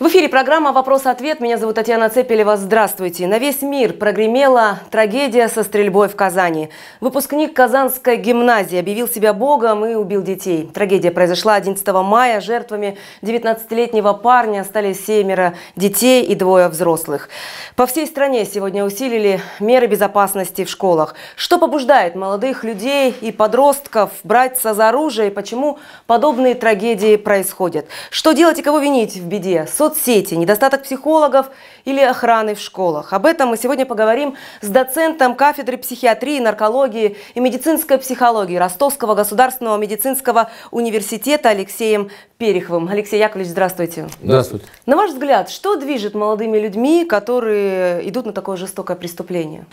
В эфире программа «Вопрос-ответ». Меня зовут Татьяна Цепелева. Здравствуйте. На весь мир прогремела трагедия со стрельбой в Казани. Выпускник Казанской гимназии объявил себя богом и убил детей. Трагедия произошла 11 мая. Жертвами 19-летнего парня стали семеро детей и двое взрослых. По всей стране сегодня усилили меры безопасности в школах. Что побуждает молодых людей и подростков браться за оружие и почему подобные трагедии происходят? Что делать и кого винить в беде? соцсети, недостаток психологов или охраны в школах. Об этом мы сегодня поговорим с доцентом кафедры психиатрии, наркологии и медицинской психологии Ростовского государственного медицинского университета Алексеем Переховым. Алексей Яковлевич, здравствуйте. Здравствуйте. На ваш взгляд, что движет молодыми людьми, которые идут на такое жестокое преступление?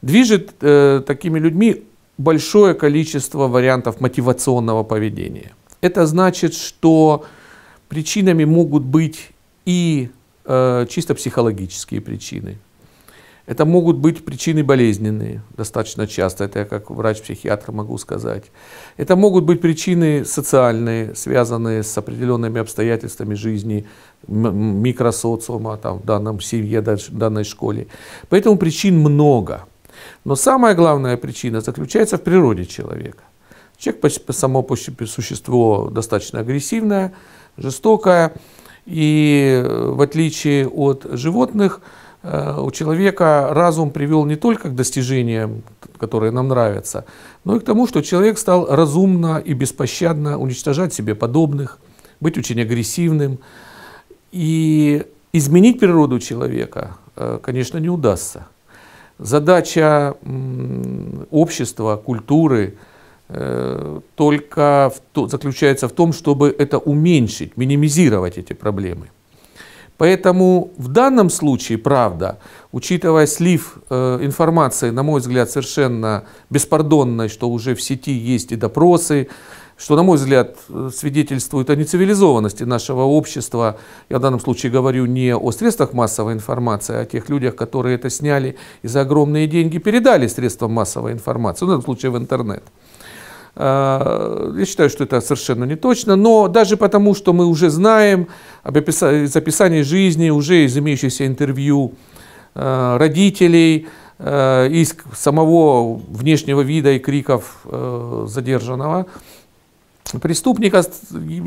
Движет э, такими людьми большое количество вариантов мотивационного поведения. Это значит, что причинами могут быть и э, чисто психологические причины. Это могут быть причины болезненные, достаточно часто, это я как врач-психиатр могу сказать. Это могут быть причины социальные, связанные с определенными обстоятельствами жизни, микросоциума, там, в данном семье, в данной школе. Поэтому причин много. Но самая главная причина заключается в природе человека. Человек само по существо достаточно агрессивное, жестокое, и э, в отличие от животных, э, у человека разум привел не только к достижениям, которые нам нравятся, но и к тому, что человек стал разумно и беспощадно уничтожать себе подобных, быть очень агрессивным. И изменить природу человека, э, конечно, не удастся. Задача общества, культуры — Э, только в то, заключается в том, чтобы это уменьшить, минимизировать эти проблемы. Поэтому в данном случае, правда, учитывая слив э, информации, на мой взгляд, совершенно беспардонной, что уже в сети есть и допросы, что, на мой взгляд, э, свидетельствует о нецивилизованности нашего общества. Я в данном случае говорю не о средствах массовой информации, а о тех людях, которые это сняли и за огромные деньги передали средствам массовой информации, в данном случае в интернет. Э, я считаю, что это совершенно не точно, но даже потому, что мы уже знаем об описании, из описания жизни, уже из имеющихся интервью э, родителей, э, из самого внешнего вида и криков задержанного преступника,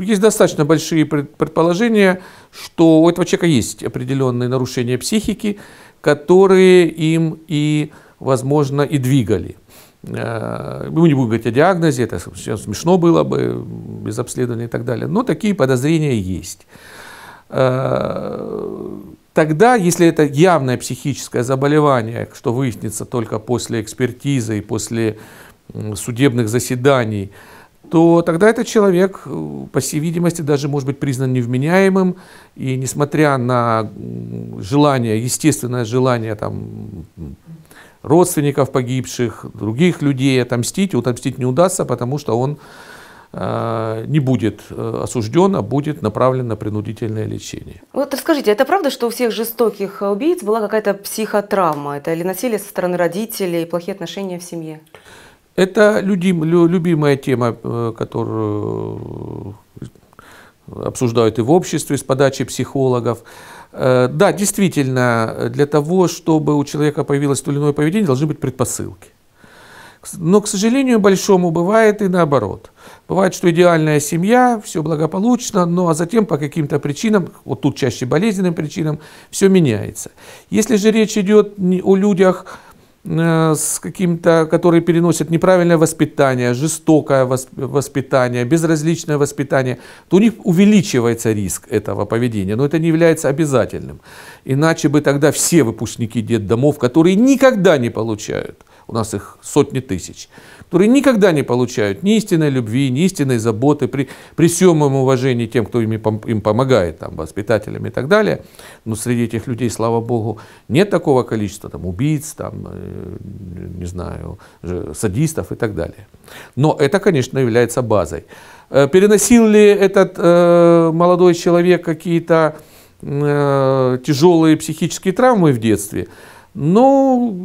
есть достаточно большие предположения, что у этого человека есть определенные нарушения психики, которые им и, возможно, и двигали. Э, мы не будем говорить о диагнозе, это смешно было бы без обследования и так далее, но такие подозрения есть. Э, тогда, если это явное психическое заболевание, что выяснится только после экспертизы и после судебных заседаний, то тогда этот человек, э, по всей видимости, даже может быть признан невменяемым, и несмотря на желание, естественное желание там, родственников погибших, других людей отомстить. Отомстить не удастся, потому что он э, не будет э, осужден, а будет направлен на принудительное лечение. Вот расскажите, это правда, что у всех жестоких убийц была какая-то психотравма? Это или насилие со стороны родителей, плохие отношения в семье? Это людим, любимая тема, э, которую обсуждают и в обществе с подачи психологов. Э, да, действительно, для того, чтобы у человека появилось то или иное поведение, должны быть предпосылки. Но, к сожалению, большому бывает и наоборот. Бывает, что идеальная семья, все благополучно, но а затем по каким-то причинам, вот тут чаще болезненным причинам, все меняется. Если же речь идет о людях, Э, с каким-то, которые переносят неправильное воспитание, жестокое воспитание, безразличное воспитание, то у них увеличивается риск этого поведения, но это не является обязательным. Иначе бы тогда все выпускники детдомов, которые никогда не получают – у нас их сотни тысяч, которые никогда не получают ни истинной любви, ни истинной заботы, при, при всем им уважении тем, кто им, им помогает, там, воспитателям и так далее. Но среди этих людей, слава богу, нет такого количества там, убийц, там, э, не знаю, садистов и так далее. Но это, конечно, является базой. Э, переносил ли этот э, молодой человек какие-то э, тяжелые психические травмы в детстве? Ну,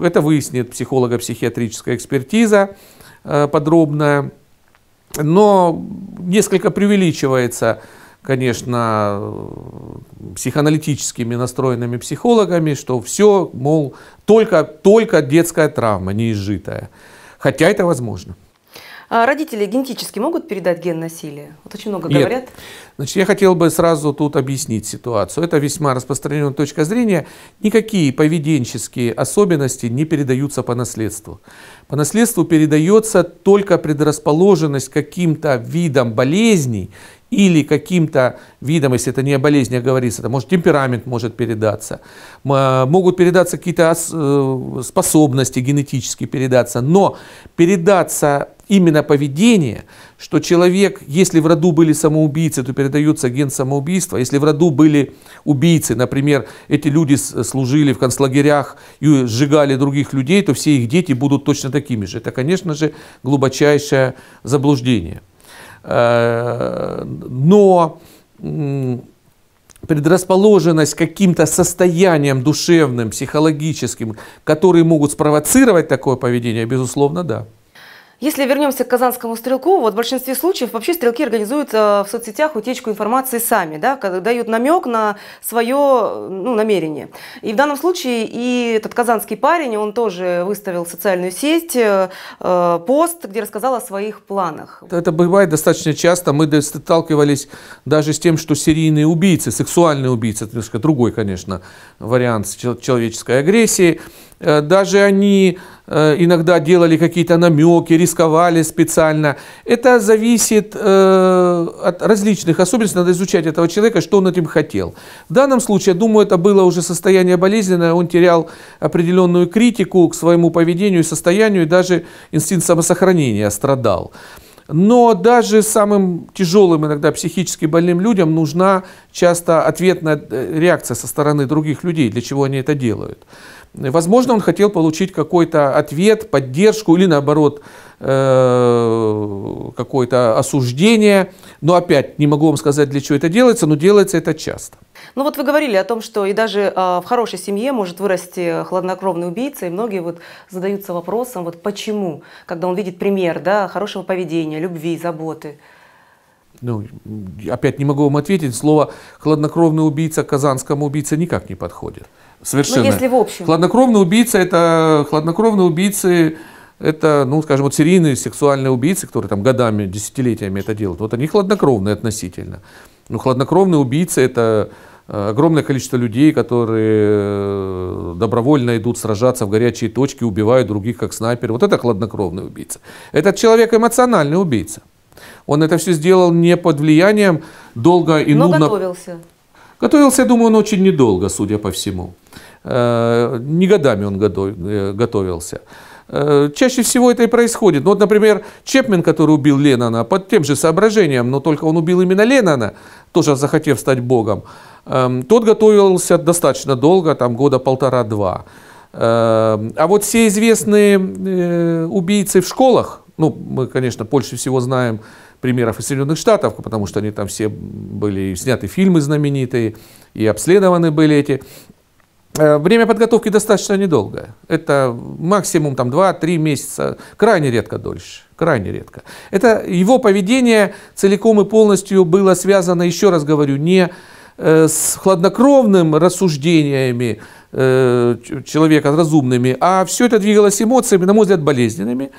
это выяснит психолого-психиатрическая экспертиза э, подробная. Но несколько преувеличивается, конечно, психоаналитическими настроенными психологами, что все, мол, только, только детская травма неизжитая. Хотя это возможно. А родители генетически могут передать ген насилия? Вот очень много Нет. говорят. Значит, я хотел бы сразу тут объяснить ситуацию. Это весьма распространенная точка зрения. Никакие поведенческие особенности не передаются по наследству. По наследству передается только предрасположенность к каким-то видам болезней или каким-то видом, если это не о болезни а говорится, это может темперамент может передаться, э, могут передаться какие-то э, способности генетически передаться, но передаться именно поведение, что человек, если в роду были самоубийцы, то передается ген самоубийства, если в роду были убийцы, например, эти люди э, служили в концлагерях и сжигали других людей, то все их дети будут точно такими же. Это, конечно же, глубочайшее заблуждение. Э, но предрасположенность каким-то состоянием душевным, психологическим, которые могут спровоцировать такое поведение, безусловно, да. Если вернемся к казанскому стрелку, вот в большинстве случаев вообще стрелки организуют в соцсетях утечку информации сами, да, дают намек на свое ну, намерение. И в данном случае и этот казанский парень, он тоже выставил в социальную сеть э, пост, где рассказал о своих планах. Это бывает достаточно часто. Мы сталкивались даже с тем, что серийные убийцы, сексуальные убийцы, это немножко другой, конечно, вариант человеческой агрессии, Э, даже они э, иногда делали какие-то намеки, рисковали специально. Это зависит э, от различных особенностей, надо изучать этого человека, что он этим хотел. В данном случае, я думаю, это было уже состояние болезненное, он терял определенную критику к своему поведению и состоянию, и даже инстинкт самосохранения страдал. Но даже самым тяжелым иногда психически больным людям нужна часто ответная э, реакция со стороны других людей, для чего они это делают. Возможно, он хотел получить какой-то ответ, поддержку или наоборот э, какое-то осуждение. Но опять не могу вам сказать, для чего это делается, но делается это часто. Ну вот вы говорили о том, что и даже а, в хорошей семье может вырасти хладнокровный убийца, и многие вот задаются вопросом, вот почему, когда он видит пример да, хорошего поведения, любви, заботы. Ну, опять не могу вам ответить, слово «хладнокровный убийца» казанскому убийце никак не подходит. Совершенно. Ну, если в общем. Хладнокровный убийца – это хладнокровные убийцы, это, ну, скажем, вот серийные сексуальные убийцы, которые там годами, десятилетиями это делают. Вот они хладнокровные относительно. Ну, хладнокровные убийцы – это огромное количество людей, которые э, добровольно идут сражаться в горячие точки, убивают других как снайперы. Вот это хладнокровный убийца. Этот человек эмоциональный убийца. Он это все сделал не под влиянием долго и Но нудно... готовился. Готовился, я думаю, он очень недолго, судя по всему. Э, не годами он э, готовился. Чаще всего это и происходит. Ну, вот, например, Чепмен, который убил Леннона, под тем же соображением, но только он убил именно Леннона, тоже захотев стать богом. Эм, тот готовился достаточно долго, там года полтора-два. Эм, а вот все известные э, убийцы в школах, ну, мы, конечно, больше всего знаем примеров из Соединенных Штатов, потому что они там все были сняты фильмы знаменитые, и обследованы были эти. Э, время подготовки достаточно недолгое. Это максимум там 2-3 месяца, крайне редко дольше, крайне редко. Это его поведение целиком и полностью было связано, еще раз говорю, не с Э, с хладнокровным рассуждениями э, человека, разумными, а все это двигалось эмоциями, на мой взгляд, болезненными.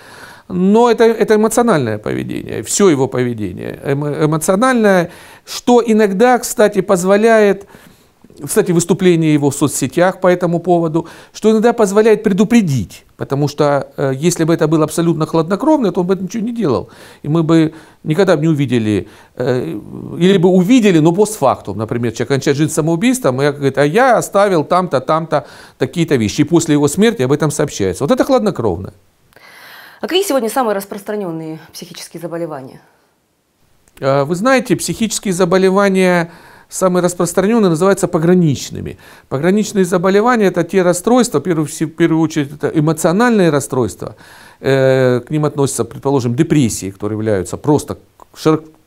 Но это, это эмоциональное поведение, все его поведение эмоциональное, что иногда, кстати, позволяет, кстати, выступление его в соцсетях по этому поводу, что иногда позволяет предупредить Потому что э, если бы это было абсолютно хладнокровный, то он бы ничего не делал. И мы бы никогда бы не увидели, э, или бы увидели, но постфактум, например, человек кончает жизнь самоубийством, и говорит, а я оставил там-то, там-то такие-то вещи. И после его смерти об этом сообщается. Вот это хладнокровно. А какие сегодня самые распространенные психические заболевания? Э, вы знаете, психические заболевания Самые распространенные называются пограничными. Пограничные заболевания – это те расстройства, в первую, очередь, это эмоциональные расстройства. Э, к ним относятся, предположим, депрессии, которые являются просто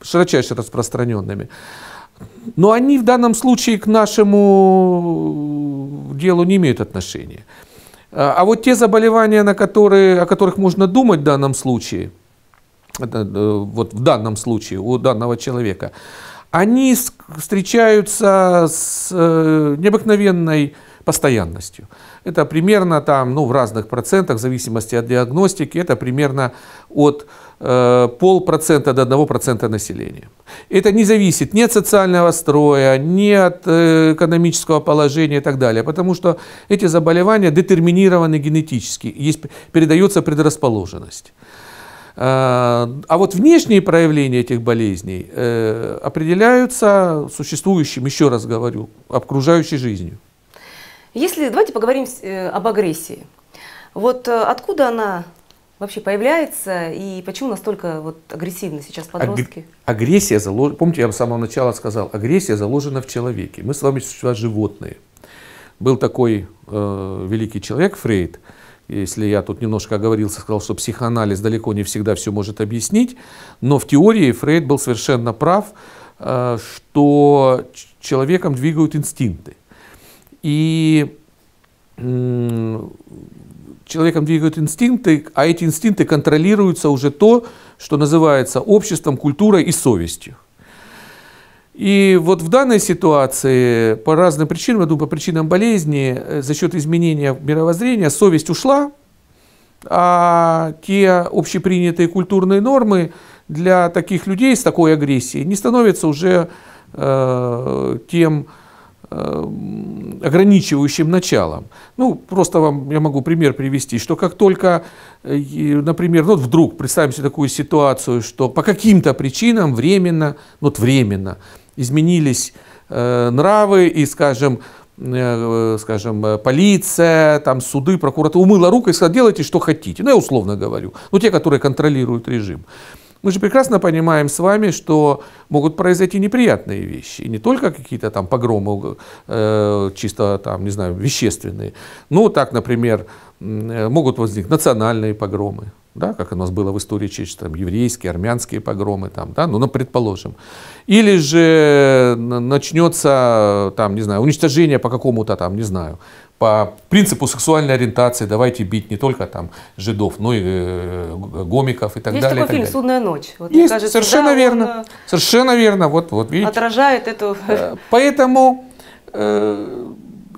широчайше распространенными. Но они в данном случае к нашему делу не имеют отношения. А, а вот те заболевания, на которые, о которых можно думать в данном случае, э, вот в данном случае у данного человека, они встречаются с э, необыкновенной постоянностью. Это примерно там, ну, в разных процентах, в зависимости от диагностики, это примерно от э, полпроцента до одного процента населения. Это не зависит ни от социального строя, ни от э, экономического положения и так далее, потому что эти заболевания детерминированы генетически, есть, передается предрасположенность. Э, а вот внешние проявления этих болезней э, определяются существующим, еще раз говорю, окружающей жизнью. Если, давайте поговорим э, об агрессии. Вот откуда она вообще появляется и почему настолько вот агрессивны сейчас подростки? Агрессия заложена, помните, я с самого начала сказал, агрессия заложена в человеке. Мы с вами существа животные. Был такой э, великий человек Фрейд, э, если я тут немножко оговорился, сказал, что психоанализ далеко не всегда все может объяснить, но в теории Фрейд был совершенно прав, э, что человеком двигают инстинкты. И человеком двигают инстинкты, а эти инстинкты контролируются уже то, что называется обществом, культурой и совестью. И вот в данной ситуации, по разным причинам, я думаю, по причинам болезни, э, за счет изменения мировоззрения, совесть ушла, а те общепринятые культурные нормы для таких людей с такой агрессией не становятся уже э, тем э, ограничивающим началом. Ну, просто вам я могу пример привести, что как только, э, например, ну, вот вдруг представим себе такую ситуацию, что по каким-то причинам временно, ну, вот временно, изменились э, нравы, и, скажем, э, э, скажем, полиция, там суды, прокуратура умыла руку и сказала, делайте, что хотите. Ну, я условно говорю. Ну, те, которые контролируют режим. Мы же прекрасно понимаем с вами, что могут произойти неприятные вещи. И не только какие-то там погромы, э, чисто там, не знаю, вещественные. Ну, так, например, могут возникнуть национальные погромы да, как у нас было в истории Чечни, там, еврейские, армянские погромы, там, да, ну, ну, предположим. Или же начнется, там, не знаю, уничтожение по какому-то, там, не знаю, по принципу сексуальной ориентации, давайте бить не только там жидов, но и э, гомиков и так Есть далее. Есть такой фильм «Судная ночь». Вот, Есть, кажется, совершенно да, верно, он, э, совершенно верно, вот, вот, видите. Отражает эту... Э, поэтому э,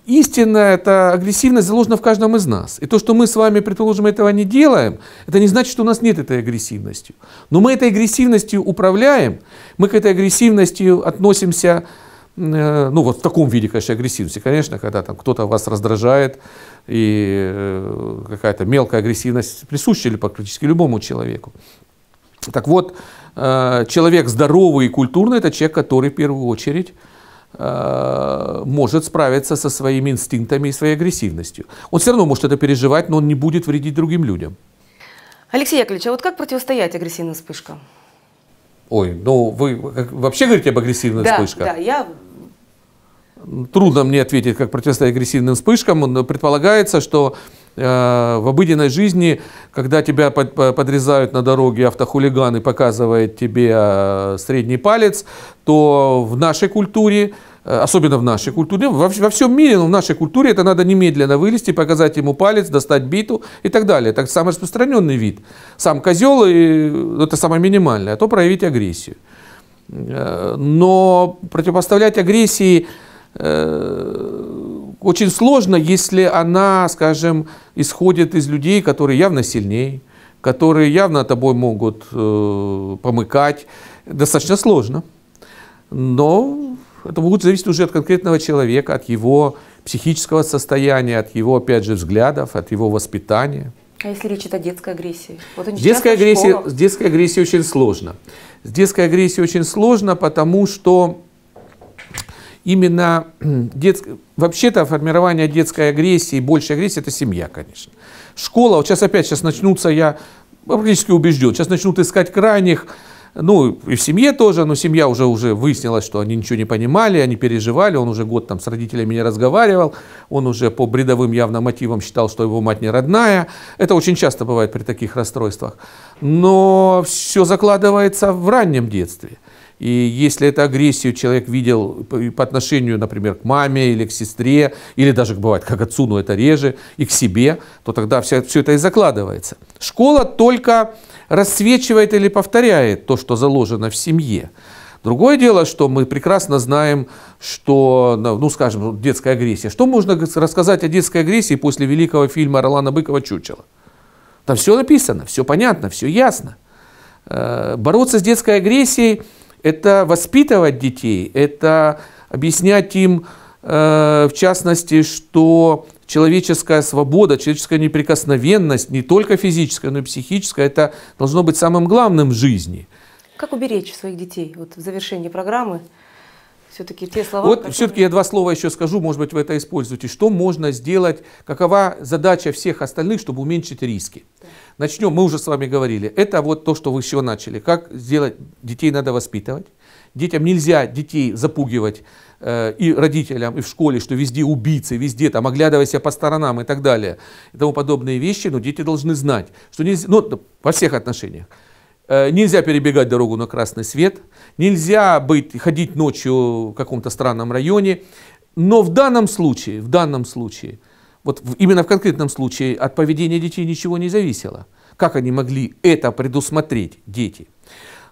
истина, эта агрессивность заложена в каждом из нас. И то, что мы с вами, предположим, этого не делаем, это не значит, что у нас нет этой агрессивности. Но мы этой агрессивностью управляем, мы к этой агрессивности относимся, э, ну вот в таком виде, конечно, агрессивности. Конечно, когда там кто-то вас раздражает, и э, какая-то мелкая агрессивность присуща или практически любому человеку. Так вот, э, человек здоровый и культурный – это человек, который в первую очередь Э, может справиться со своими инстинктами и своей агрессивностью. Он все равно может это переживать, но он не будет вредить другим людям. Алексей Яковлевич, а вот как противостоять агрессивным вспышкам? Ой, ну вы вообще говорите об агрессивной да, вспышках? Да, я трудно мне ответить, как противостоять агрессивным вспышкам, но предполагается, что э, в обыденной жизни, когда тебя э, подрезают на дороге автохулиган и показывает тебе э, средний палец, то в нашей культуре особенно в нашей культуре, во, всем мире, но в нашей культуре это надо немедленно вылезти, показать ему палец, достать биту и так далее. Это самый распространенный вид. Сам козел, и это самое минимальное, а то проявить агрессию. Но противопоставлять агрессии Э, очень сложно, если она, скажем, исходит из людей, которые явно сильнее, которые явно тобой могут э, помыкать. Достаточно сложно. Но это будет зависеть уже от конкретного человека, от его психического состояния, от его, опять же, взглядов, от его воспитания. А если речь идет о детской агрессии? Вот он детская агрессия, с детской агрессией очень сложно. С детской агрессией очень сложно, потому что именно детск... вообще-то формирование детской агрессии, большей агрессии, это семья, конечно. Школа, вот сейчас опять, сейчас начнутся, я практически убежден, сейчас начнут искать крайних, ну, и в семье тоже, но семья уже, уже выяснилась, что они ничего не понимали, они переживали, он уже год там с родителями не разговаривал, он уже по бредовым явно мотивам считал, что его мать не родная. Это очень часто бывает при таких расстройствах. Но все закладывается в раннем детстве. И если эту агрессию человек видел по отношению, например, к маме или к сестре, или даже, бывает, как отцу, но это реже, и к себе, то тогда все, все это и закладывается. Школа только рассвечивает или повторяет то, что заложено в семье. Другое дело, что мы прекрасно знаем, что, ну, ну скажем, детская агрессия. Что можно рассказать о детской агрессии после великого фильма Ролана Быкова «Чучело»? Там все написано, все понятно, все ясно. Э, бороться с детской агрессией – это воспитывать детей, это объяснять им, э, в частности, что человеческая свобода, человеческая неприкосновенность, не только физическая, но и психическая, это должно быть самым главным в жизни. Как уберечь своих детей вот в завершении программы? Все-таки те слова. Вот которые... все-таки я два слова еще скажу, может быть, вы это используете. Что можно сделать, какова задача всех остальных, чтобы уменьшить риски? Да. Начнем, мы уже с вами говорили, это вот то, что вы еще начали. Как сделать, детей надо воспитывать. Детям нельзя детей запугивать э, и родителям, и в школе, что везде убийцы, везде там оглядывайся по сторонам и так далее. И тому подобные вещи, но дети должны знать, что нельзя, ну, во всех отношениях. Э, нельзя перебегать дорогу на красный свет, нельзя быть, ходить ночью в каком-то странном районе. Но в данном случае, в данном случае – вот именно в конкретном случае от поведения детей ничего не зависело. Как они могли это предусмотреть, дети?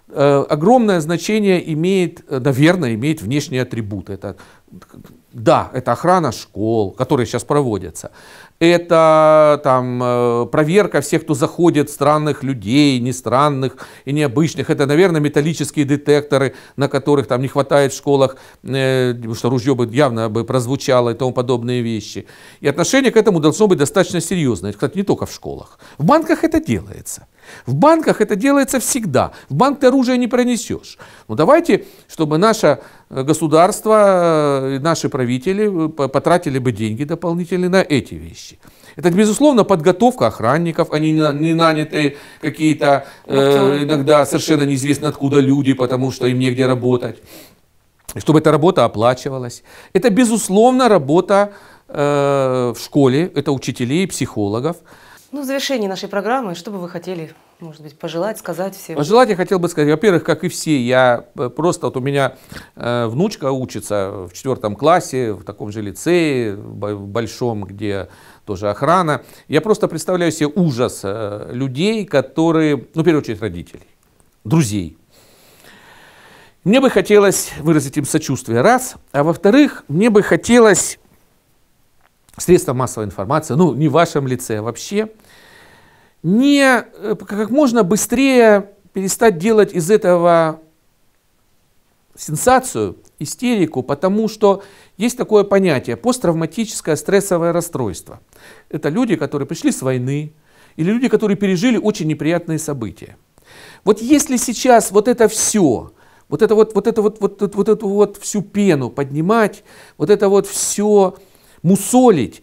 Э, огромное значение имеет, э, наверное, имеет внешний атрибут. Это да, это охрана школ, которые сейчас проводятся. Это там, э, проверка всех, кто заходит, странных людей, не странных и необычных. Это, наверное, металлические детекторы, на которых там не хватает в школах, э, что ружье бы явно бы прозвучало и тому подобные вещи. И отношение к этому должно быть достаточно серьезное. Кстати, не только в школах. В банках это делается. В банках это делается всегда. В банк ты оружие не пронесешь. Но давайте, чтобы наше э, государство, э, наши правители э, потратили бы деньги дополнительные на эти вещи. Это, безусловно, подготовка охранников, они не наняты какие-то э, иногда совершенно неизвестно откуда люди, потому что им негде работать. Чтобы эта работа оплачивалась. Это, безусловно, работа э, в школе, это учителей, психологов. Ну, в завершении нашей программы, что бы вы хотели, может быть, пожелать, сказать всем? Пожелать я хотел бы сказать, во-первых, как и все, я э, просто, вот у меня э, внучка учится в четвертом классе, в таком же лицее, большом, где тоже охрана. Я просто представляю себе ужас э, людей, которые, ну, в первую очередь, родителей, друзей. Мне бы хотелось выразить им сочувствие, раз, а во-вторых, мне бы хотелось средства массовой информации, ну, не в вашем лице, а вообще – не э, как можно быстрее перестать делать из этого сенсацию, истерику, потому что есть такое понятие посттравматическое стрессовое расстройство. Это люди, которые пришли с войны, или люди, которые пережили очень неприятные события. Вот если сейчас вот это все, вот это вот, вот это вот, вот, вот, вот эту вот всю пену поднимать, вот это вот все мусолить,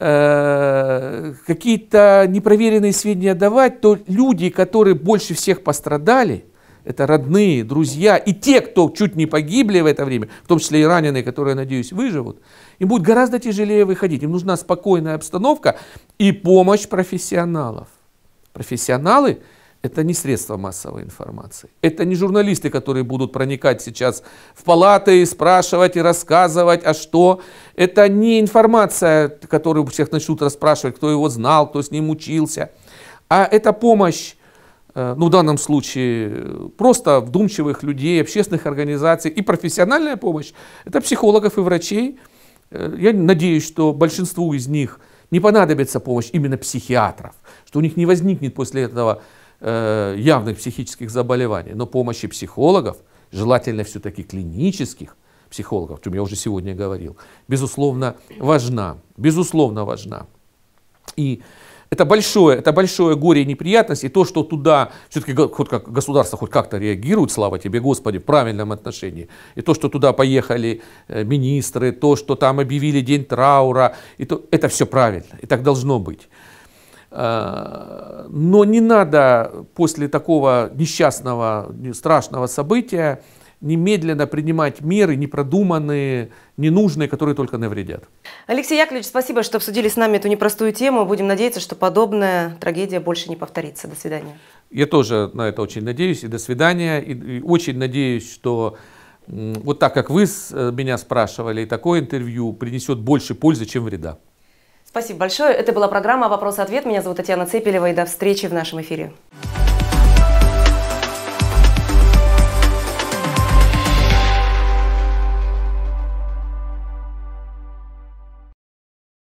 Э, какие-то непроверенные сведения давать, то люди, которые больше всех пострадали, это родные, друзья и те, кто чуть не погибли в это время, в том числе и раненые, которые, надеюсь, выживут, им будет гораздо тяжелее выходить. Им нужна спокойная обстановка и помощь профессионалов. Профессионалы – это не средства массовой информации. Это не журналисты, которые будут проникать сейчас в палаты и спрашивать, и рассказывать, а что. Это не информация, которую всех начнут расспрашивать, кто его знал, кто с ним учился. А это помощь, э, ну в данном случае, просто вдумчивых людей, общественных организаций и профессиональная помощь. Это психологов и врачей. Э, я надеюсь, что большинству из них не понадобится помощь именно психиатров, что у них не возникнет после этого Э, явных психических заболеваний, но помощи психологов, желательно все-таки клинических психологов, о чем я уже сегодня говорил, безусловно важна. Безусловно важна. И это большое, это большое горе и неприятность, и то, что туда все-таки хоть как государство хоть как-то реагирует, слава тебе, Господи, в правильном отношении, и то, что туда поехали э, министры, то, что там объявили день траура, и то, это все правильно, и так должно быть. Э, но не надо после такого несчастного, страшного события немедленно принимать меры непродуманные, ненужные, которые только навредят. Алексей Яковлевич, спасибо, что обсудили с нами эту непростую тему. Будем надеяться, что подобная трагедия больше не повторится. До свидания. Я тоже на это очень надеюсь. И до свидания. И, и очень надеюсь, что вот так, как вы э, меня спрашивали, такое интервью принесет больше пользы, чем вреда. Спасибо большое. Это была программа «Вопрос-ответ». Меня зовут Татьяна Цепелева и до встречи в нашем эфире.